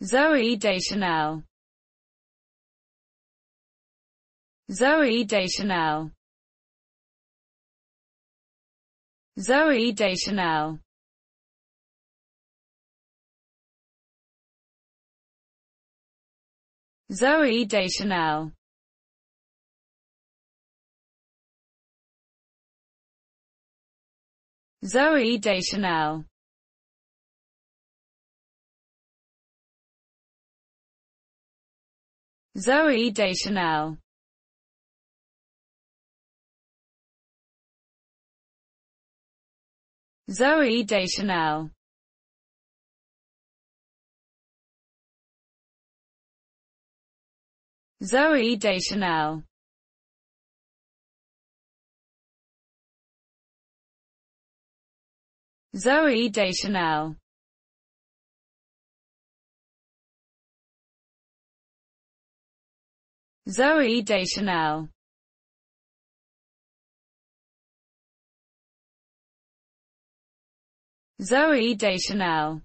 Zoe Deschanel Zoe Deschanel Zoe Deschanel Zoe Deschanel Zoe Deschanel Zoe Deschanel Zoe Deschanel Zoe Deschanel Zoe Deschanel Zoe Deschanel Zoe Deschanel